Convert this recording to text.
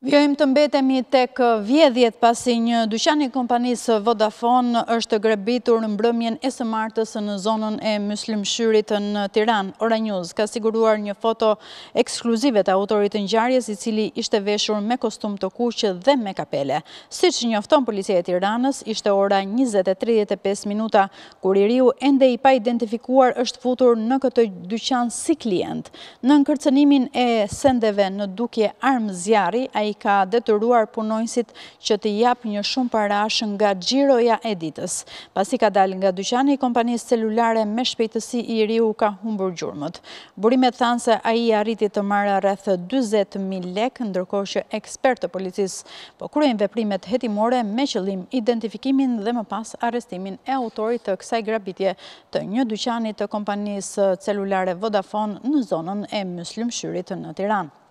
Vjojmë të mbetemi tek vjedhjet pasi një dyqani kompanisë Vodafone është grebitur në mbrëmjen e së martës në zonën e Muslim Shyrit në Tiran. Ora News ka siguruar një foto ekskluzive të autorit në gjarjes i cili ishte veshur me kostum të kuqë dhe me kapele. Si që njofton policia e Tiranës, ishte ora 20.35 minuta, kur i riu ende i pa identifikuar është futur në këtë dyqan si klient. Në nënkërcenimin e sendeve në duke armë zjari, a i ka detëruar punojnësit që të japë një shumë parash nga gjiroja e ditës. Pas i ka dalë nga dyqani i kompanisë celulare me shpejtësi i riu ka humbur gjurëmët. Burime thanë se a i arriti të marë rrethë 20.000 lek, ndërko që ekspertë të policisë po kruin veprimet hetimore me qëllim identifikimin dhe më pas arestimin e autorit të kësaj grabitje të një dyqani të kompanisë celulare Vodafone në zonën e mëslimë shyritë në Tiranë.